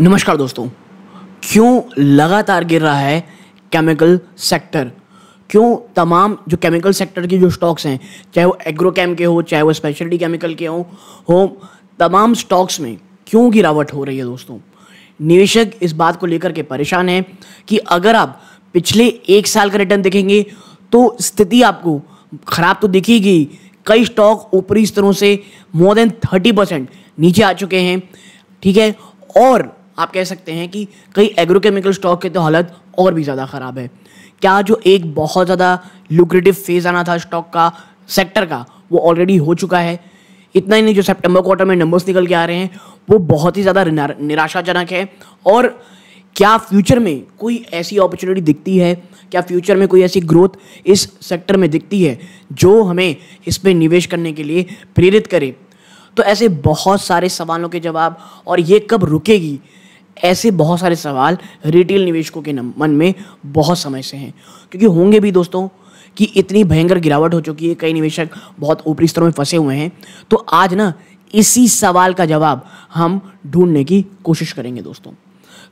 नमस्कार दोस्तों क्यों लगातार गिर रहा है केमिकल सेक्टर क्यों तमाम जो केमिकल सेक्टर के जो स्टॉक्स हैं चाहे वो एग्रोकेम के हो चाहे वो स्पेशलिटी केमिकल के हो हो तमाम स्टॉक्स में क्यों गिरावट हो रही है दोस्तों निवेशक इस बात को लेकर के परेशान हैं कि अगर आप पिछले एक साल का रिटर्न देखेंगे तो स्थिति आपको ख़राब तो दिखेगी कई स्टॉक ऊपरी स्तरों से मोर देन थर्टी परसेंट नीचे आ चुके हैं ठीक है और आप कह सकते हैं कि कई एग्रोकेमिकल स्टॉक की तो हालत और भी ज़्यादा ख़राब है क्या जो एक बहुत ज़्यादा लुक्रेटिव फेज़ आना था स्टॉक का सेक्टर का वो ऑलरेडी हो चुका है इतना ही नहीं जो सेप्टेम्बर क्वार्टर में नंबर्स निकल के आ रहे हैं वो बहुत ही ज़्यादा निराशाजनक है और क्या फ्यूचर में कोई ऐसी अपॉर्चुनिटी दिखती है क्या फ्यूचर में कोई ऐसी ग्रोथ इस सेक्टर में दिखती है जो हमें इस पर निवेश करने के लिए प्रेरित करे तो ऐसे बहुत सारे सवालों के जवाब और ये कब रुकेगी ऐसे बहुत सारे सवाल रिटेल निवेशकों के मन में बहुत समय से हैं क्योंकि होंगे भी दोस्तों कि इतनी भयंकर गिरावट हो चुकी है कई निवेशक बहुत ऊपरी स्तरों में फंसे हुए हैं तो आज ना इसी सवाल का जवाब हम ढूंढने की कोशिश करेंगे दोस्तों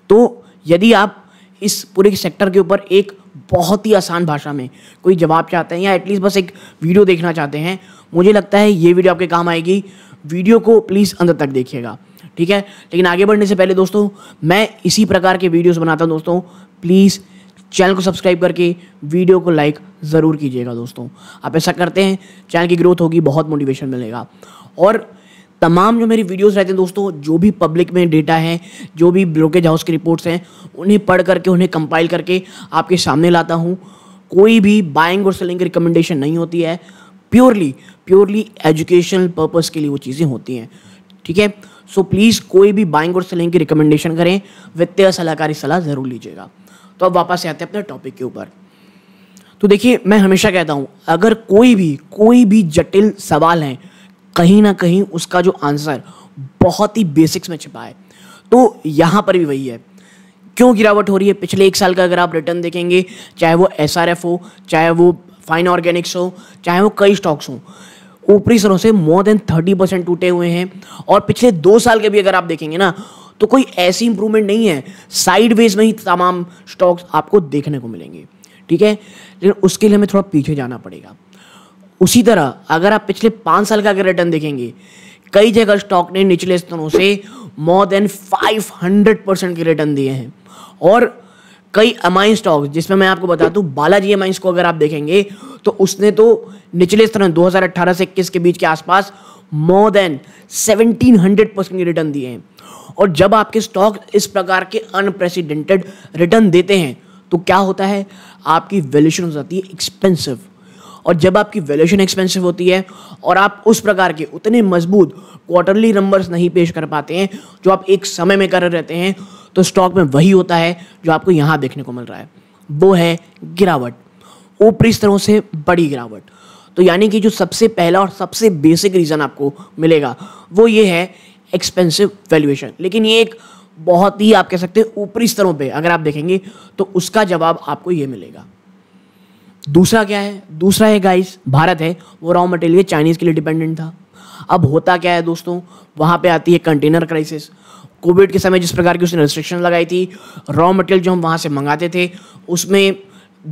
तो यदि आप इस पूरे सेक्टर के ऊपर एक बहुत ही आसान भाषा में कोई जवाब चाहते हैं या एटलीस्ट बस एक वीडियो देखना चाहते हैं मुझे लगता है ये वीडियो आपके काम आएगी वीडियो को प्लीज़ अंदर तक देखिएगा ठीक है लेकिन आगे बढ़ने से पहले दोस्तों मैं इसी प्रकार के वीडियोस बनाता हूँ दोस्तों प्लीज़ चैनल को सब्सक्राइब करके वीडियो को लाइक ज़रूर कीजिएगा दोस्तों आप ऐसा करते हैं चैनल की ग्रोथ होगी बहुत मोटिवेशन मिलेगा और तमाम जो मेरी वीडियोस रहते हैं दोस्तों जो भी पब्लिक में डेटा है जो भी ब्रोकेज हाउस की रिपोर्ट्स हैं उन्हें पढ़ करके उन्हें कंपाइल करके आपके सामने लाता हूँ कोई भी बाइंग और सेलिंग रिकमेंडेशन नहीं होती है प्योरली प्योरली एजुकेशनल पर्पज़ के लिए वो चीज़ें होती हैं ठीक है सो प्लीज़ कोई भी बाइंग और सेलिंग की रिकमेंडेशन करें वित्तीय सलाहकारी सलाह ज़रूर लीजिएगा तो अब वापस आते हैं अपने टॉपिक के ऊपर तो देखिए मैं हमेशा कहता हूँ अगर कोई भी कोई भी जटिल सवाल है कहीं ना कहीं उसका जो आंसर बहुत ही बेसिक्स में छिपा है तो यहाँ पर भी वही है क्यों गिरावट हो रही है पिछले एक साल का अगर आप रिटर्न देखेंगे चाहे वो एस हो चाहे वो फाइन ऑर्गेनिक्स हो चाहे वो कई स्टॉक्स हों ऊपरी सरों से मोर देन थर्टी परसेंट टूटे हुए हैं और पिछले दो साल के भी अगर आप देखेंगे ना तो कोई ऐसी इंप्रूवमेंट नहीं है साइड में ही तमाम स्टॉक्स आपको देखने को मिलेंगे ठीक है लेकिन उसके लिए हमें थोड़ा पीछे जाना पड़ेगा उसी तरह अगर आप पिछले पाँच साल का अगर रिटर्न देखेंगे कई जगह स्टॉक ने निचले स्तरों से more than five hundred percent के रिटर्न दिए हैं और कई अमाइन स्टॉक जिसमें मैं आपको बता दूं बालाजी अमाइंस को अगर आप देखेंगे तो उसने तो निचले स्तर में 2018 से इक्कीस के बीच के आसपास मोर देन 1700 परसेंट रिटर्न दिए हैं और जब आपके स्टॉक इस प्रकार के अनप्रेसिडेंटेड रिटर्न देते हैं तो क्या होता है आपकी वैल्यूशन हो जाती है एक्सपेंसिव और जब आपकी वैल्यूशन एक्सपेंसिव होती है और आप उस प्रकार के उतने मजबूत क्वार्टरली नंबर्स नहीं पेश कर पाते हैं जो आप एक समय में कर रहते हैं तो स्टॉक में वही होता है जो आपको यहाँ देखने को मिल रहा है वो है गिरावट ऊपरी स्तरों से बड़ी गिरावट तो यानी कि जो सबसे पहला और सबसे बेसिक रीज़न आपको मिलेगा वो ये है एक्सपेंसिव वैल्यूएशन लेकिन ये एक बहुत ही आप कह सकते हैं ऊपरी स्तरों पे अगर आप देखेंगे तो उसका जवाब आपको ये मिलेगा दूसरा क्या है दूसरा है गाइस भारत है वो रॉ मटेरियल चाइनीज़ के लिए डिपेंडेंट था अब होता क्या है दोस्तों वहाँ पे आती है कंटेनर क्राइसिस कोविड के समय जिस प्रकार की उसने रिस्ट्रिक्शन लगाई थी रॉ मटेरियल जो हम वहाँ से मंगाते थे उसमें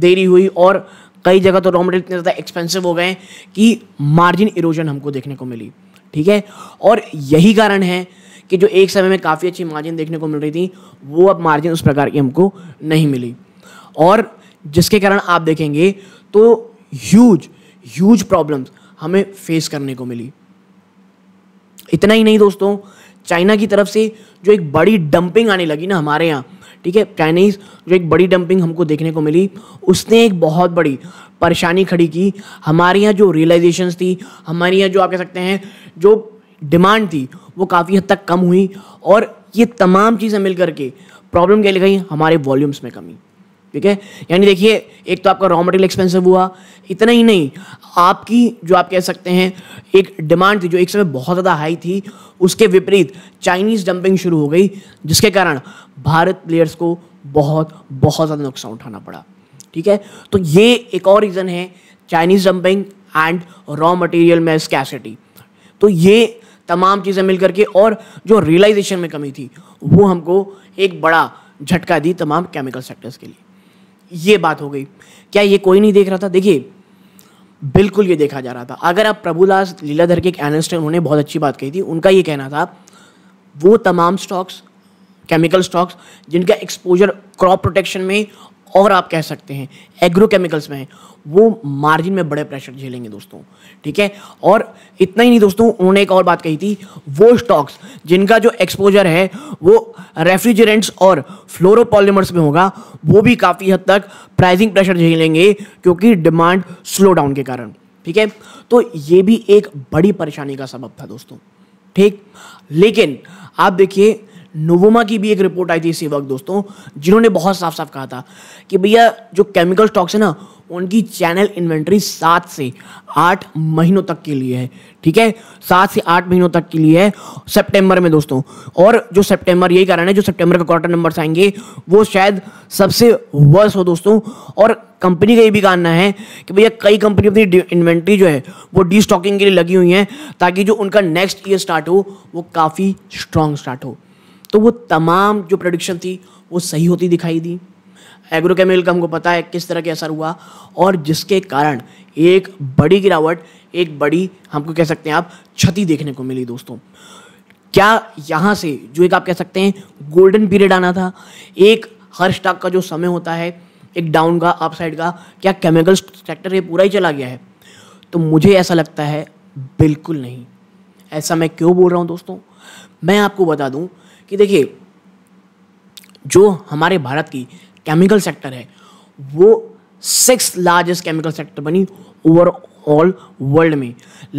देरी हुई और कई जगह तो रॉ मटेरियल इतने ज़्यादा एक्सपेंसिव हो गए कि मार्जिन इरोजन हमको देखने को मिली ठीक है और यही कारण है कि जो एक समय में काफ़ी अच्छी मार्जिन देखने को मिल रही थी वो अब मार्जिन उस प्रकार की हमको नहीं मिली और जिसके कारण आप देखेंगे तो ह्यूज ह्यूज प्रॉब्लम्स हमें फेस करने को मिली इतना ही नहीं दोस्तों चाइना की तरफ से जो एक बड़ी डंपिंग आने लगी ना हमारे यहाँ ठीक है चाइनीज़ जो एक बड़ी डंपिंग हमको देखने को मिली उसने एक बहुत बड़ी परेशानी खड़ी की हमारे यहाँ जो रियलाइजेशंस थी हमारे यहाँ जो आप कह सकते हैं जो डिमांड थी वो काफ़ी हद तक कम हुई और ये तमाम चीज़ें मिल करके प्रॉब्लम क्या गई हमारे वॉल्यूम्स में कमी ठीक है यानी देखिए एक तो आपका रॉ मटेरियल एक्सपेंसिव हुआ इतना ही नहीं आपकी जो आप कह सकते हैं एक डिमांड थी जो एक समय बहुत ज़्यादा हाई थी उसके विपरीत चाइनीज़ डंपिंग शुरू हो गई जिसके कारण भारत प्लेयर्स को बहुत बहुत ज़्यादा नुकसान उठाना पड़ा ठीक है तो ये एक और रीज़न है Chinese dumping and raw material में स्कैसिटी तो ये तमाम चीज़ें मिल करके और जो रियलाइजेशन में कमी थी वो हमको एक बड़ा झटका दी तमाम केमिकल सेक्टर्स के लिए ये बात हो गई क्या ये कोई नहीं देख रहा था देखिए बिल्कुल ये देखा जा रहा था अगर आप प्रभुदास लीलाधर के एक एनलिस्ट हैं उन्होंने बहुत अच्छी बात कही थी उनका ये कहना था वो तमाम स्टॉक्स केमिकल स्टॉक्स जिनका एक्सपोजर क्रॉप प्रोटेक्शन में और आप कह सकते हैं एग्रोकेमिकल्स में वो मार्जिन में बड़े प्रेशर झेलेंगे दोस्तों ठीक है और इतना ही नहीं दोस्तों उन्होंने एक और बात कही थी वो स्टॉक्स जिनका जो एक्सपोजर है वो रेफ्रिजरेंट्स और फ्लोरोपॉलीमर्स में होगा वो भी काफ़ी हद तक प्राइजिंग प्रेशर झेलेंगे क्योंकि डिमांड स्लो डाउन के कारण ठीक है तो ये भी एक बड़ी परेशानी का सबब था दोस्तों ठीक लेकिन आप देखिए नोवोमा की भी एक रिपोर्ट आई थी इसी वक्त दोस्तों जिन्होंने बहुत साफ साफ कहा था कि भैया जो केमिकल स्टॉक्स है ना उनकी चैनल इन्वेंट्री सात से आठ महीनों तक के लिए है ठीक है सात से आठ महीनों तक के लिए है सितंबर में दोस्तों और जो सितंबर यही कारण है जो सितंबर के क्वार्टर नंबर्स आएंगे वो शायद सबसे वर्स हो दोस्तों और कंपनी का ये भी कहना है कि भैया कई कंपनी अपनी इन्वेंट्री जो है वो डी स्टॉकिंग के लिए लगी हुई है ताकि जो उनका नेक्स्ट ईयर स्टार्ट हो वो काफ़ी स्ट्रॉन्ग स्टार्ट हो तो वो तमाम जो प्रडिक्शन थी वो सही होती दिखाई दी एग्रोकेमिकल का हमको पता है किस तरह के असर हुआ और जिसके कारण एक बड़ी गिरावट एक बड़ी हमको कह सकते हैं आप क्षति देखने को मिली दोस्तों क्या यहाँ से जो एक आप कह सकते हैं गोल्डन पीरियड आना था एक हर स्टॉक का जो समय होता है एक डाउन का अपसाइड का क्या केमिकल सेक्टर ये पूरा ही चला गया है तो मुझे ऐसा लगता है बिल्कुल नहीं ऐसा मैं क्यों बोल रहा हूँ दोस्तों मैं आपको बता दूँ कि देखिए जो हमारे भारत की केमिकल सेक्टर है वो सिक्स लार्जेस्ट केमिकल सेक्टर बनी ओवरऑल वर्ल्ड में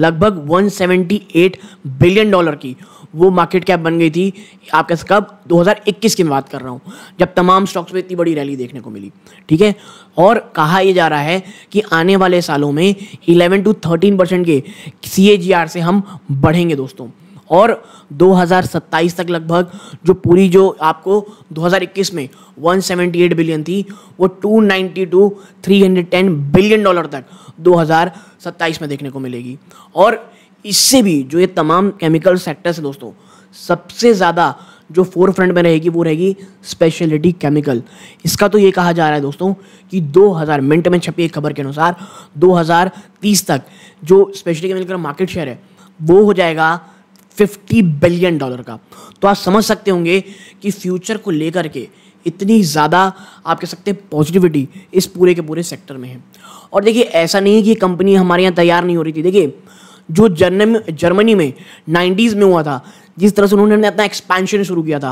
लगभग 178 बिलियन डॉलर की वो मार्केट कैप बन गई थी आपके कब 2021 की मैं बात कर रहा हूँ जब तमाम स्टॉक्स में इतनी बड़ी रैली देखने को मिली ठीक है और कहा यह जा रहा है कि आने वाले सालों में 11 टू 13 परसेंट के सी से हम बढ़ेंगे दोस्तों और 2027 तक लगभग जो पूरी जो आपको 2021 में 178 बिलियन थी वो नाइन्टी टू 310 बिलियन डॉलर तक 2027 में देखने को मिलेगी और इससे भी जो ये तमाम केमिकल सेक्टर्स है दोस्तों सबसे ज़्यादा जो फोर फ्रंट में रहेगी वो रहेगी स्पेशलिटी केमिकल इसका तो ये कहा जा रहा है दोस्तों कि 2000 मिनट में छपी एक खबर के अनुसार 2030 तक जो स्पेशलिटी केमिकल मार्केट शेयर है वो हो जाएगा फिफ्टी बिलियन डॉलर का तो आप समझ सकते होंगे कि फ्यूचर को लेकर के इतनी ज़्यादा आप कह सकते हैं पॉजिटिविटी इस पूरे के पूरे सेक्टर में है और देखिए ऐसा नहीं है कि कंपनी हमारे यहाँ तैयार नहीं हो रही थी देखिए जो जर्नम जर्मनी में नाइन्टीज़ में हुआ था जिस तरह से उन्होंने अपना एक्सपेंशन शुरू किया था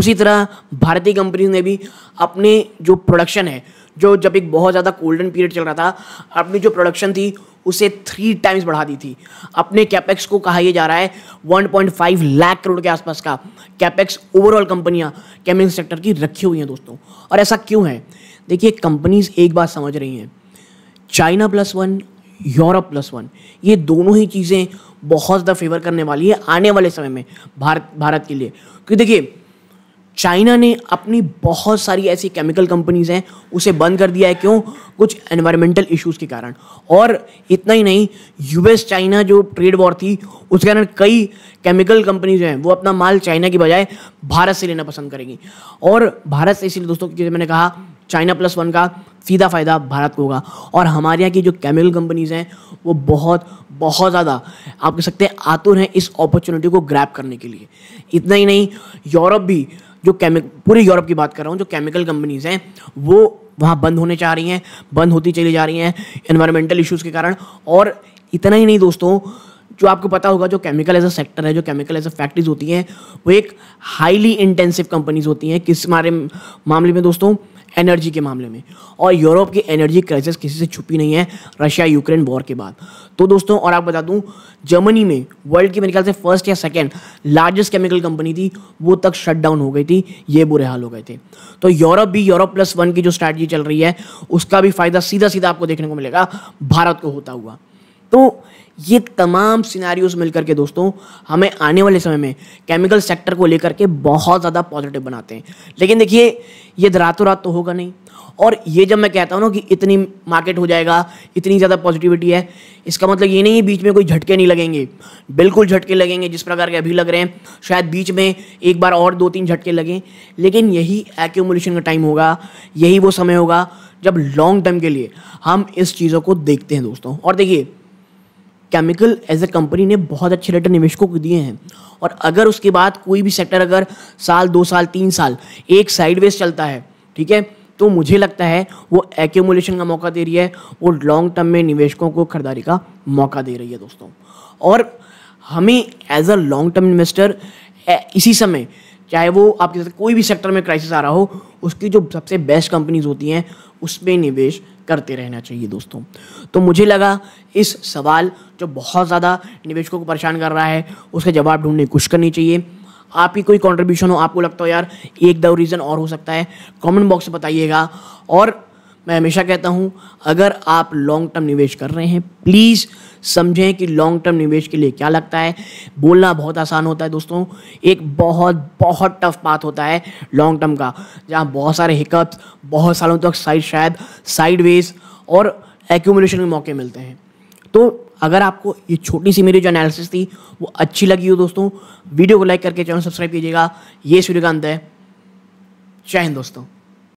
उसी तरह भारतीय कंपनी ने भी अपने जो प्रोडक्शन है जो जब एक बहुत ज़्यादा गोल्डन पीरियड चल रहा था अपनी जो प्रोडक्शन थी उसे थ्री टाइम्स बढ़ा दी थी अपने कैपेक्स को कहा यह जा रहा है 1.5 लाख करोड़ के आसपास का कैपेक्स ओवरऑल कंपनियां केमिकल सेक्टर की रखी हुई हैं दोस्तों और ऐसा क्यों है देखिए कंपनीज एक बात समझ रही हैं China plus one Europe plus one ये दोनों ही चीज़ें बहुत ज़्यादा फेवर करने वाली है आने वाले समय में भारत भारत के लिए क्योंकि देखिए चाइना ने अपनी बहुत सारी ऐसी केमिकल कंपनीज हैं उसे बंद कर दिया है क्यों कुछ एनवायरमेंटल इश्यूज के कारण और इतना ही नहीं यूएस चाइना जो ट्रेड वॉर थी उसके कारण कई केमिकल कंपनीज हैं वो अपना माल चाइना की बजाय भारत से लेना पसंद करेंगी और भारत से इसीलिए दोस्तों जैसे मैंने कहा चाइना प्लस वन का सीधा फ़ायदा भारत को होगा और हमारे यहाँ की जो केमिकल कंपनीज़ हैं वो बहुत बहुत ज़्यादा आप कह सकते हैं आतुर हैं इस अपॉर्चुनिटी को ग्रैप करने के लिए इतना ही नहीं यूरोप भी जो केमिक पूरे यूरोप की बात कर रहा हूँ जो केमिकल कंपनीज़ हैं वो वहाँ बंद होने चाह रही हैं बंद होती चली जा रही हैं इन्वायरमेंटल इश्यूज़ के कारण और इतना ही नहीं दोस्तों जो आपको पता होगा जो केमिकल एज अ सेक्टर है जो केमिकल एज अ फैक्ट्रीज होती हैं वो एक हाईली इंटेंसिव कंपनीज होती हैं किस मारे मामले में दोस्तों एनर्जी के मामले में और यूरोप की एनर्जी क्राइसिस किसी से छुपी नहीं है रशिया यूक्रेन वॉर के बाद तो दोस्तों और आप बता दूं जर्मनी में वर्ल्ड की मेरे ख्याल से फर्स्ट या सेकेंड लार्जेस्ट केमिकल कंपनी थी वो तक शट डाउन हो गई थी ये बुरे हाल हो गए थे तो यूरोप भी यूरोप प्लस वन की जो स्ट्रैटी चल रही है उसका भी फ़ायदा सीधा सीधा आपको देखने को मिलेगा भारत को होता हुआ तो ये तमाम सिनारियोज मिलकर के दोस्तों हमें आने वाले समय में केमिकल सेक्टर को लेकर के बहुत ज़्यादा पॉजिटिव बनाते हैं लेकिन देखिए ये रातों रात तो होगा नहीं और ये जब मैं कहता हूँ ना कि इतनी मार्केट हो जाएगा इतनी ज़्यादा पॉजिटिविटी है इसका मतलब ये नहीं है बीच में कोई झटके नहीं लगेंगे बिल्कुल झटके लगेंगे जिस प्रकार के अभी लग रहे हैं शायद बीच में एक बार और दो तीन झटके लगें लेकिन यही एक्यूमोलेशन का टाइम होगा यही वो समय होगा जब लॉन्ग टर्म के लिए हम इस चीज़ों को देखते हैं दोस्तों और देखिए केमिकल एज ए कंपनी ने बहुत अच्छे रिटर्न निवेशकों को दिए हैं और अगर उसके बाद कोई भी सेक्टर अगर साल दो साल तीन साल एक साइडवेज चलता है ठीक है तो मुझे लगता है वो एक्यूमुलेशन का मौका दे रही है वो लॉन्ग टर्म में निवेशकों को खरीदारी का मौका दे रही है दोस्तों और हमें as a long term investor इसी समय चाहे वो आपके साथ कोई भी सेक्टर में क्राइसिस आ रहा हो उसकी जो सबसे बेस्ट कंपनीज होती हैं उसमें निवेश करते रहना चाहिए दोस्तों तो मुझे लगा इस सवाल जो बहुत ज़्यादा निवेशकों को परेशान कर रहा है उसका जवाब ढूंढने की कोशिश करनी चाहिए आपकी कोई कॉन्ट्रीब्यूशन हो आपको लगता हो यार एक दो रीज़न और हो सकता है कमेंट बॉक्स में बताइएगा और मैं हमेशा कहता हूँ अगर आप लॉन्ग टर्म निवेश कर रहे हैं प्लीज़ समझें कि लॉन्ग टर्म निवेश के लिए क्या लगता है बोलना बहुत आसान होता है दोस्तों एक बहुत बहुत टफ बात होता है लॉन्ग टर्म का जहाँ बहुत सारे हिकअप्स बहुत सालों तक तो साइड शायद साइडवेज और एक्यूमुलेशन के मौके मिलते हैं तो अगर आपको ये छोटी सी मेरी जो एनालिसिस थी वो अच्छी लगी हो दोस्तों वीडियो को लाइक करके चैनल सब्सक्राइब कीजिएगा ये सूर्यकांत है जय हिंद दोस्तों